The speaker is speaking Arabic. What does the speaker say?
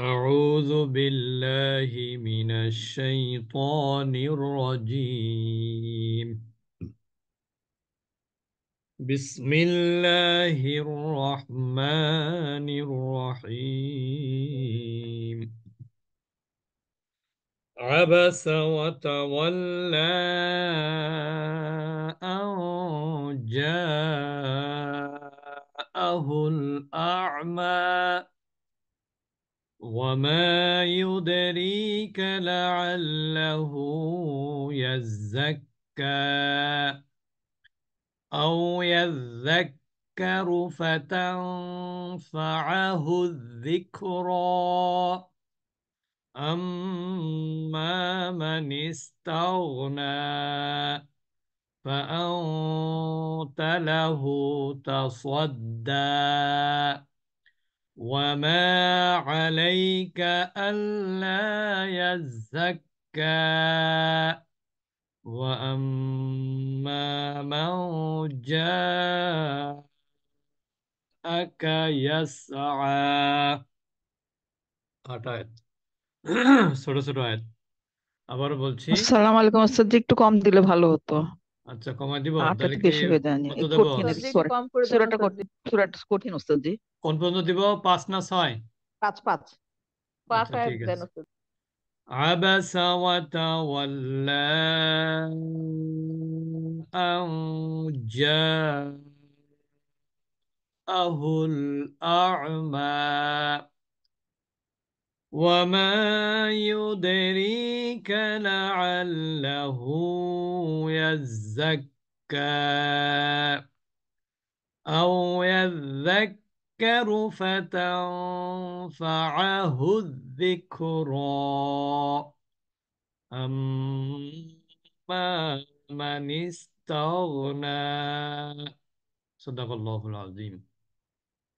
أعوذ بالله من الشيطان الرجيم بسم الله الرحمن الرحيم عبس وتولى أن جاءه الأعمى وما يدريك لعله يزكى أو يذكر فتنفعه الذكرى أما من استغنى فأنت له تصدى وما عليك ألا يزكى وأما من جاءك يسعى আট আয়াত ছোট ছোট আয়াত আবার বলছি আসসালামু আলাইকুম ওস্তাদ একটু কম দিলে ভালো হতো আচ্ছা কমায় দিব আটটা তাহলে থেকে কি শুরু দেন কত দেব কঠিন আছে সুরা কম করে সুরাটা কঠিন সুরাটা কঠিন ওস্তাদ জি কোন পর্যন্ত দিব পাঁচ না ছয় পাঁচ পাঁচ পাঁচ আয়াত দেন ওস্তাদ عبس وتولى أن جاءه الأعمى وما يدريك لعله يتزكى أو يذكر فتنفعه الذكرى أما من استغنى صدق الله العظيم